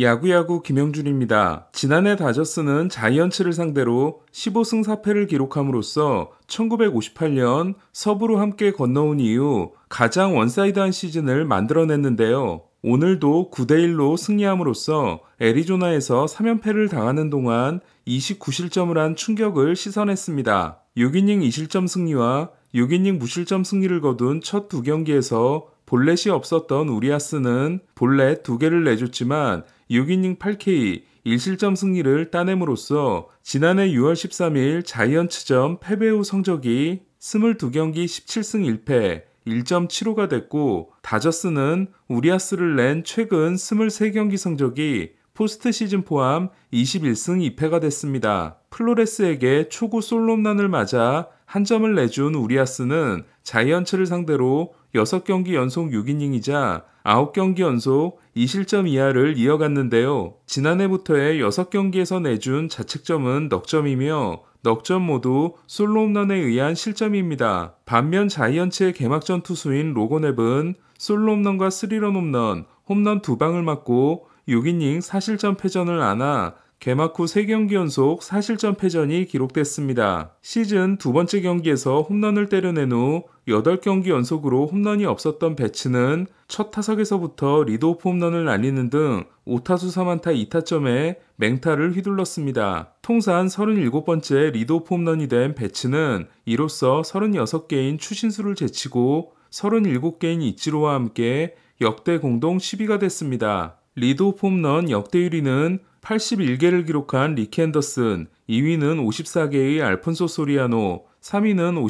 야구야구 김영준입니다. 지난해 다저스는 자이언츠를 상대로 15승 4패를 기록함으로써 1958년 서부로 함께 건너온 이후 가장 원사이드한 시즌을 만들어냈는데요. 오늘도 9대1로 승리함으로써 애리조나에서 3연패를 당하는 동안 29실점을 한 충격을 시선했습니다. 6이닝 2실점 승리와 6이닝 무실점 승리를 거둔 첫 두 경기에서 볼넷이 없었던 우리아스는 볼넷 두 개를 내줬지만 6이닝 8K 1실점 승리를 따냄으로써 지난해 6월 13일 자이언츠전 패배 후 성적이 22경기 17승 1패 1.75가 됐고 다저스는 우리아스를 낸 최근 23경기 성적이 포스트 시즌 포함 21승 2패가 됐습니다. 플로레스에게 초구 솔롬란을 맞아 한 점을 내준 우리아스는 자이언츠를 상대로 6경기 연속 6이닝이자 9경기 연속 2실점 이하를 이어갔는데요. 지난해부터의 6경기에서 내준 자책점은 넉점이며 넉 점 모두 솔로 홈런에 의한 실점입니다. 반면 자이언츠의 개막전 투수인 로건앱은 솔로 홈런과 3런 홈런, 홈런 두 방을 맞고 6이닝 4실점 패전을 안아 개막 후 3경기 연속 4실점 패전이 기록됐습니다. 시즌 두 번째 경기에서 홈런을 때려낸 후 8경기 연속으로 홈런이 없었던 배츠는 첫 타석에서부터 리드오프 홈런을 날리는 등 5타수 3안타 2타점에 맹타를 휘둘렀습니다. 통산 37번째 리드오프 홈런이 된 배츠는 이로써 36개인 추신수를 제치고 37개인 이치로와 함께 역대 공동 10위가 됐습니다. 리드오프 홈런 역대 1위는 81개를 기록한 리키 앤더슨, 2위는 54개의 알폰소 소리아노, 3위는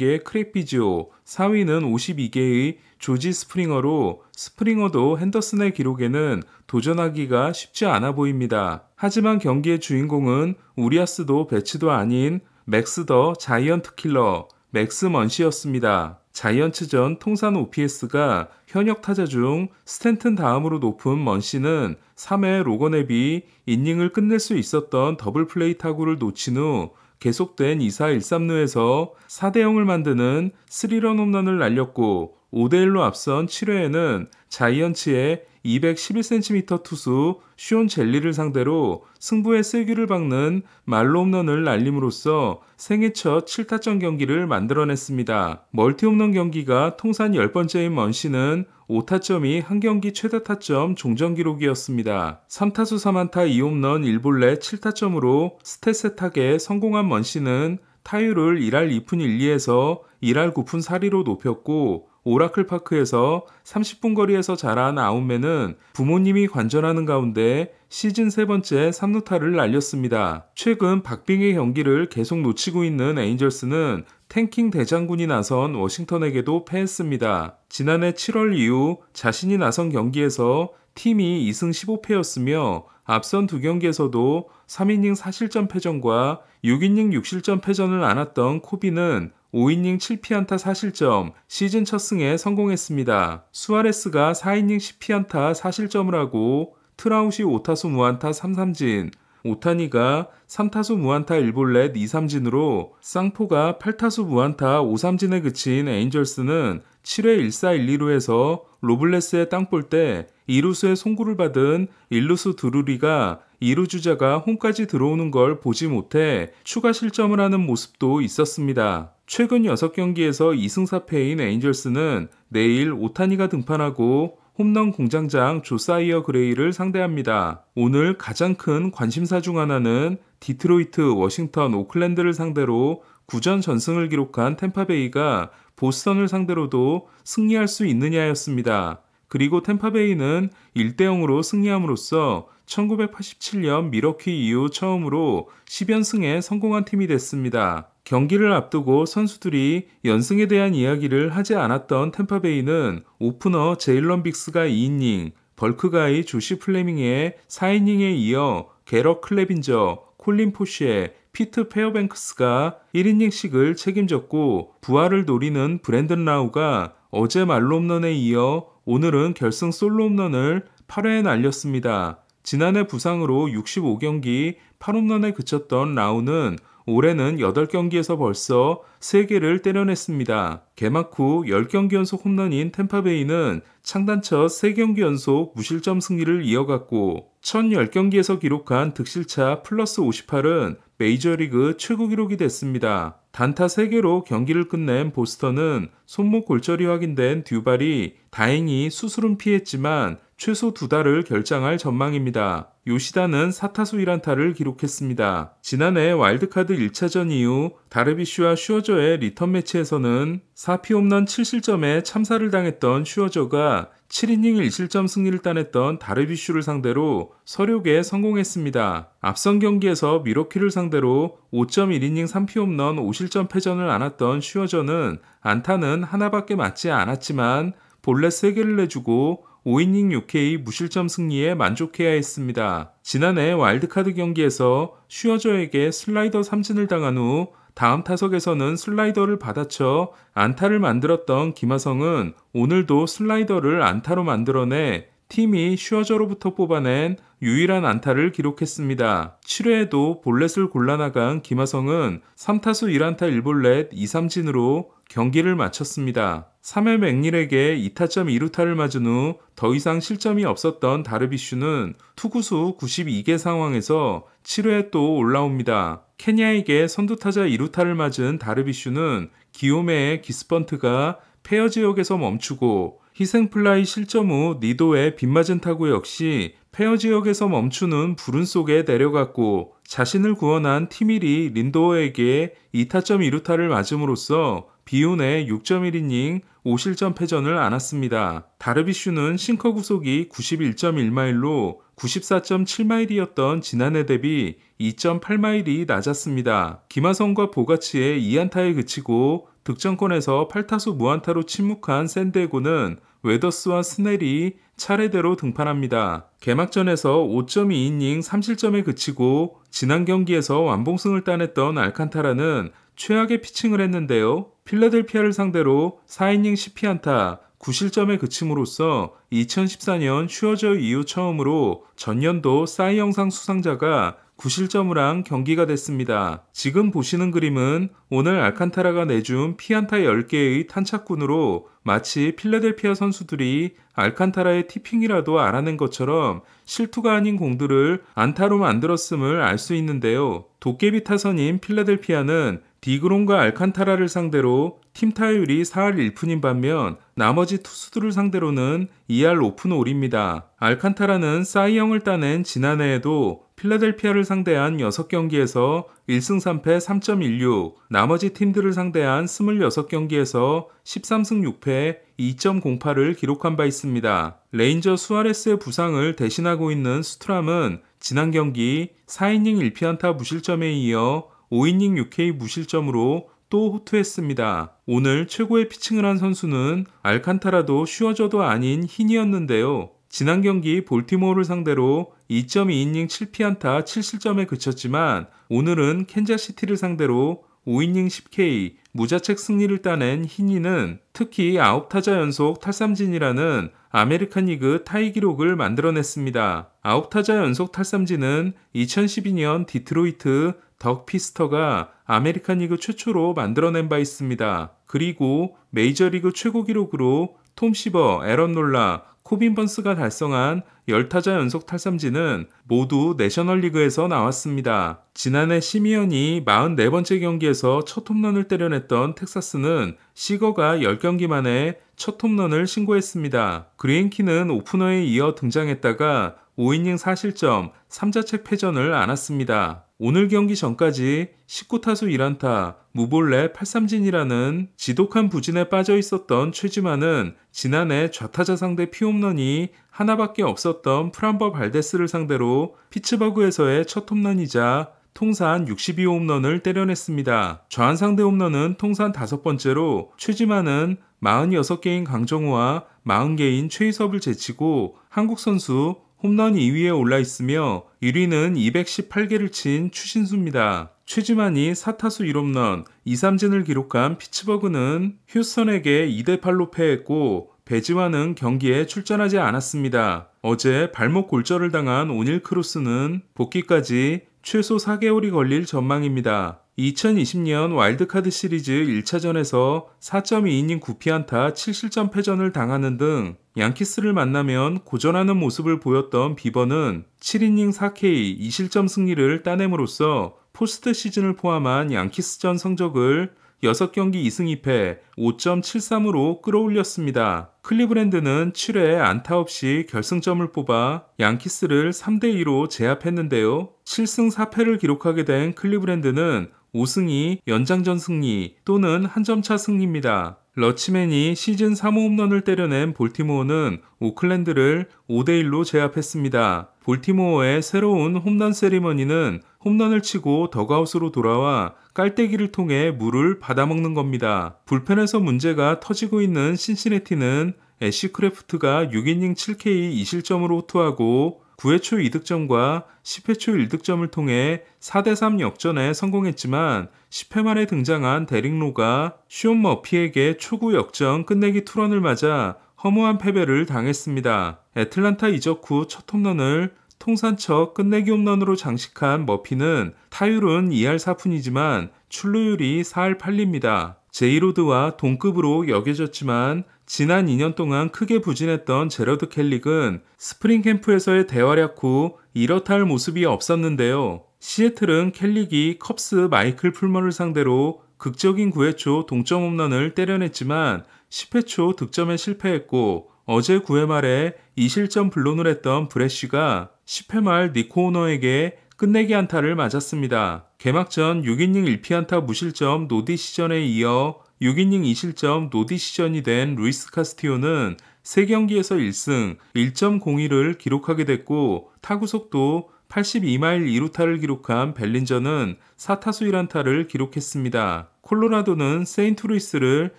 53개의 크레피지오, 4위는 52개의 조지 스프링어로 스프링어도 핸더슨의 기록에는 도전하기가 쉽지 않아 보입니다. 하지만 경기의 주인공은 우리아스도 배치도 아닌 맥스 더 자이언트 킬러, 맥스 먼시였습니다. 자이언츠전 통산 OPS가 현역 타자 중 스탠튼 다음으로 높은 먼시는 3회 로건에비 이닝을 끝낼 수 있었던 더블 플레이 타구를 놓친 후 계속된 2사 1삼루에서 4대 0을 만드는 3런 홈런을 날렸고 5대 1로 앞선 7회에는 자이언츠의 211cm 투수 쉬온 젤리를 상대로 승부의 세기를 박는 말로 홈런을 날림으로써 생애 첫 7타점 경기를 만들어냈습니다. 멀티 홈런 경기가 통산 10번째인 먼시는 5타점이 한 경기 최다 타점 종전 기록이었습니다. 3타수 3안타 2홈런 1볼넷 7타점으로 스탯 세탁에 성공한 먼시는 타율을 1할 2푼 1리에서 1할 9푼 4리로 높였고 오라클 파크에서 30분 거리에서 자란 아웃맨은 부모님이 관전하는 가운데 시즌 세 번째 3루타를 날렸습니다. 최근 박빙의 경기를 계속 놓치고 있는 에인절스는 탱킹 대장군이 나선 워싱턴에게도 패했습니다. 지난해 7월 이후 자신이 나선 경기에서 팀이 2승 15패였으며 앞선 두 경기에서도 3이닝 4실점 패전과 6이닝 6실점 패전을 안았던 코비는 5이닝 7피안타 사실점 시즌 첫 승에 성공했습니다. 수아레스가 4이닝 10피안타 사실점을 하고 트라우시 5타수 무안타 3삼진, 오타니가 3타수 무안타 1볼넷 2삼진으로 쌍포가 8타수 무안타 5삼진에 그친 에인절스는 7회 1사 1루에서 로블레스의 땅볼 때 2루수의 송구를 받은 1루수 두루리가 2루 주자가 홈까지 들어오는 걸 보지 못해 추가 실점을 하는 모습도 있었습니다. 최근 6경기에서 2승 4패인 에인절스는 내일 오타니가 등판하고 홈런 공장장 조사이어 그레이를 상대합니다. 오늘 가장 큰 관심사 중 하나는 디트로이트, 워싱턴, 오클랜드를 상대로 9전 전승을 기록한 템파베이가 보스턴을 상대로도 승리할 수 있느냐였습니다. 그리고 템파베이는 1대 0으로 승리함으로써 1987년 미러키 이후 처음으로 10연승에 성공한 팀이 됐습니다. 경기를 앞두고 선수들이 연승에 대한 이야기를 하지 않았던 템파베이는 오프너 제일런 빅스가 2이닝, 벌크가이 조시 플레밍의 4이닝에 이어 게럿 클레빈저, 콜린 포시의 피트 페어뱅크스가 1이닝씩을 책임졌고 부활을 노리는 브랜든 라우가 어제 말롬런에 이어 오늘은 결승 솔로홈런을 8회에 날렸습니다. 지난해 부상으로 65경기 8홈런에 그쳤던 라우는 올해는 8경기에서 벌써 3개를 때려냈습니다. 개막 후 10경기 연속 홈런인 템파베이는 창단 첫 3경기 연속 무실점 승리를 이어갔고 1010경기에서 기록한 득실차 플러스 58은 메이저리그 최고 기록이 됐습니다. 단타 3개로 경기를 끝낸 보스턴은 손목 골절이 확인된 듀발이 다행히 수술은 피했지만 최소 두 달을 결장할 전망입니다. 요시다는 4타수 1안타를 기록했습니다. 지난해 와일드카드 1차전 이후 다르비슈와 슈어저의 리턴 매치에서는 4피 홈런 7실점에 참사를 당했던 슈어저가 7이닝 1실점 승리를 따냈던 다르비슈를 상대로 서륙에 성공했습니다. 앞선 경기에서 미러키를 상대로 5.1이닝 3피홈런 5실점 패전을 안았던 슈어저는 안타는 하나밖에 맞지 않았지만 본래 3개를 내주고 5이닝 6K 무실점 승리에 만족해야 했습니다. 지난해 와일드카드 경기에서 슈어저에게 슬라이더 삼진을 당한 후 다음 타석에서는 슬라이더를 받아쳐 안타를 만들었던 김하성은 오늘도 슬라이더를 안타로 만들어내 팀이 슈어저로부터 뽑아낸 유일한 안타를 기록했습니다. 7회에도 볼넷을 골라나간 김하성은 3타수 1안타 1볼넷 2삼진으로 경기를 마쳤습니다. 3회 맥닐에게 2타점 2루타를 맞은 후 더 이상 실점이 없었던 다르비슈는 투구수 92개 상황에서 7회에 또 올라옵니다. 케냐에게 선두타자 2루타를 맞은 다르비슈는 기요메의 기스펀트가 페어 지역에서 멈추고 희생플라이 실점 후 니도의 빗맞은 타구 역시 페어 지역에서 멈추는 불운 속에 내려갔고 자신을 구원한 티밀이 린도어에게 2타점 2루타를 맞음으로써 비운의 6.1이닝 5실점 패전을 안았습니다. 다르비슈는 싱커 구속이 91.1마일로 94.7마일이었던 지난해 대비 2.8마일이 낮았습니다. 김하성과 보가치의 2안타에 그치고 득점권에서 8타수 무안타로 침묵한 샌데고는 웨더스와 스넬이 차례대로 등판합니다. 개막전에서 5.2이닝 3실점에 그치고 지난 경기에서 완봉승을 따냈던 알칸타라는 최악의 피칭을 했는데요. 필라델피아를 상대로 4이닝 10피안타, 구실점에 그침으로써 2014년 슈어저 이후 처음으로 전년도 싸이 영상 수상자가 구실점이랑 경기가 됐습니다. 지금 보시는 그림은 오늘 알칸타라가 내준 피안타 10개의 탄착군으로 마치 필라델피아 선수들이 알칸타라의 티핑이라도 알아낸 것처럼 실투가 아닌 공들을 안타로 만들었음을 알 수 있는데요. 도깨비 타선인 필라델피아는 디그론과 알칸타라를 상대로 팀 타율이 4할 1푼인 반면 나머지 투수들을 상대로는 2할 5푼 5입니다 알칸타라는 사이영을 따낸 지난해에도 필라델피아를 상대한 6경기에서 1승 3패 3.16, 나머지 팀들을 상대한 26경기에서 13승 6패 2.08을 기록한 바 있습니다. 레인저 수아레스의 부상을 대신하고 있는 스트람은 지난 경기 4이닝 1피안타 무실점에 이어 5이닝 6K 무실점으로 또 호투했습니다. 오늘 최고의 피칭을 한 선수는 알칸타라도 쉬워져도 아닌 흰이었는데요. 지난 경기 볼티모어를 상대로 2.2이닝 7피안타 7실점에 그쳤지만 오늘은 캔자시티를 상대로 5이닝 10K 무자책 승리를 따낸 흰이는 특히 9타자 연속 탈삼진이라는 아메리칸 리그 타이 기록을 만들어냈습니다. 아 9타자 연속 탈삼진은 2012년 디트로이트 덕 피스터가 아메리칸 리그 최초로 만들어낸 바 있습니다. 그리고 메이저리그 최고 기록으로 톰 시버, 에런 놀라, 코빈 번스가 달성한 10타자 연속 탈삼진은 모두 내셔널리그에서 나왔습니다. 지난해 시미언이 44번째 경기에서 첫 홈런을 때려냈던 텍사스는 시거가 10경기 만에 첫 홈런을 신고했습니다. 그린키는 오프너에 이어 등장했다가 5이닝 4실점, 3자책 패전을 안았습니다. 오늘 경기 전까지 19타수 1안타, 무볼레 8 3진이라는 지독한 부진에 빠져 있었던 최지만은 지난해 좌타자 상대 피홈런이 하나밖에 없었던 프란버 발데스를 상대로 피츠버그에서의 첫 홈런이자 통산 62홈런을 때려냈습니다. 좌한 상대 홈런은 통산 다섯 번째로 최지만은 46개인 강정호와 40개인 최희섭을 제치고 한국 선수 홈런 2위에 올라 있으며 1위는 218개를 친 추신수입니다. 최지만이 4타수 1홈런, 2삼진을 기록한 피츠버그는 휴스턴에게 2대8로 패했고 배지환은 경기에 출전하지 않았습니다. 어제 발목 골절을 당한 오닐 크루스는 복귀까지 최소 4개월이 걸릴 전망입니다. 2020년 와일드카드 시리즈 1차전에서 4.2이닝 9피안타 7실점 패전을 당하는 등 양키스를 만나면 고전하는 모습을 보였던 비번은 7이닝 4K 2실점 승리를 따냄으로써 포스트 시즌을 포함한 양키스전 성적을 6경기 2승 2패 5.73으로 끌어올렸습니다. 클리브랜드는 7회 안타 없이 결승점을 뽑아 양키스를 3대2로 제압했는데요. 7승 4패를 기록하게 된 클리브랜드는 5승이 연장전 승리 또는 한 점차 승리입니다. 러치맨이 시즌 3호 홈런을 때려낸 볼티모어는 오클랜드를 5대1로 제압했습니다. 볼티모어의 새로운 홈런 세리머니는 홈런을 치고 더가웃으로 돌아와 깔때기를 통해 물을 받아먹는 겁니다. 불펜에서 문제가 터지고 있는 신시내티는 애쉬크래프트가 6이닝 7K 2실점으로 호투하고 9회 초 2득점과 10회 초 1득점을 통해 4대3 역전에 성공했지만 10회 만에 등장한 데릭로가 쉬온 머피에게 초구 역전 끝내기 투런을 맞아 허무한 패배를 당했습니다. 애틀란타 이적 후 첫 홈런을 통산처 끝내기 홈런으로 장식한 머피는 타율은 2할 4푼이지만 출루율이 4할 8립니다. 제이로드와 동급으로 여겨졌지만 지난 2년 동안 크게 부진했던 제러드 켈릭은 스프링 캠프에서의 대활약 후 이렇다 할 모습이 없었는데요. 시애틀은 켈릭이 컵스 마이클 풀머를 상대로 극적인 9회 초 동점 홈런을 때려냈지만 10회 초 득점에 실패했고 어제 9회 말에 2실점 블론을 했던 브래쉬가 10회 말 니코너에게 네 오 끝내기 안타를 맞았습니다. 개막 전 6이닝 1피안타 무실점 노디 시전에 이어 6이닝 2실점 노디 시전이 된 루이스 카스티오는 3경기에서 1승 1.01을 기록하게 됐고 타구속도 82마일 2루타를 기록한 벨린저는 4타수 1안타를 기록했습니다. 콜로라도는 세인트루이스를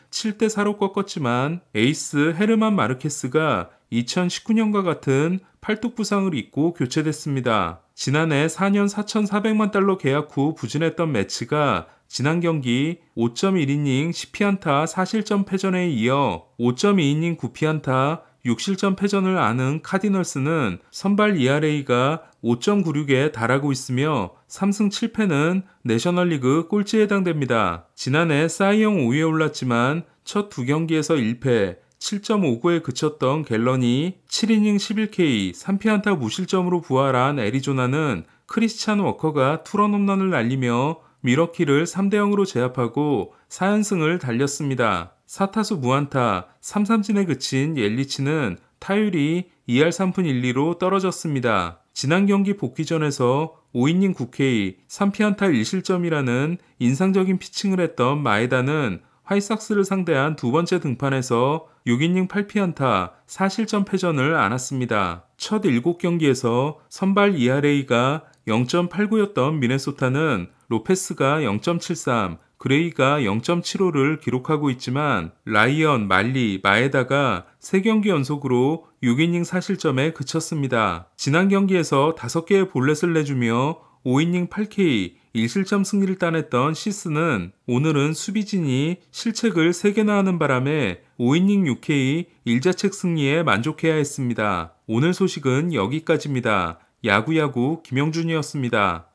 7대 4로 꺾었지만 에이스 헤르만 마르케스가 2019년과 같은 팔뚝 부상을 입고 교체됐습니다. 지난해 4년 4,400만 달러 계약 후 부진했던 매치가 지난 경기 5.1이닝 10피안타 4실점 패전에 이어 5.2이닝 9피안타 6실점 패전을 아는 카디널스는 선발 ERA가 5.96에 달하고 있으며 3승 7패는 내셔널리그 꼴찌에 해당됩니다. 지난해 사이영 5위에 올랐지만 첫 두 경기에서 1패, 7.59에 그쳤던 갤런이 7이닝 11K 3피안타 무실점으로 부활한 애리조나는 크리스찬 워커가 투런 홈런을 날리며 미러키를 3대 0으로 제압하고 4연승을 달렸습니다. 4타수 무안타 3 3진에 그친 옐리치는 타율이 2할 3푼 1리로 떨어졌습니다. 지난 경기 복귀전에서 5이닝 9K 3피안타 1실점이라는 인상적인 피칭을 했던 마에다는 화이삭스를 상대한 두 번째 등판에서 6이닝 8피안타 4실점 패전을 안았습니다. 첫 7경기에서 선발 ERA가 0.89였던 미네소타는 로페스가 0.73, 그레이가 0.75를 기록하고 있지만 라이언, 말리, 마에다가 3경기 연속으로 6이닝 4실점에 그쳤습니다. 지난 경기에서 5개의 볼넷을 내주며 5이닝 8K, 1실점 승리를 따냈던 시스는 오늘은 수비진이 실책을 3개나 하는 바람에 5이닝 6회의 1자책 승리에 만족해야 했습니다. 오늘 소식은 여기까지입니다. 야구야구 김영준이었습니다.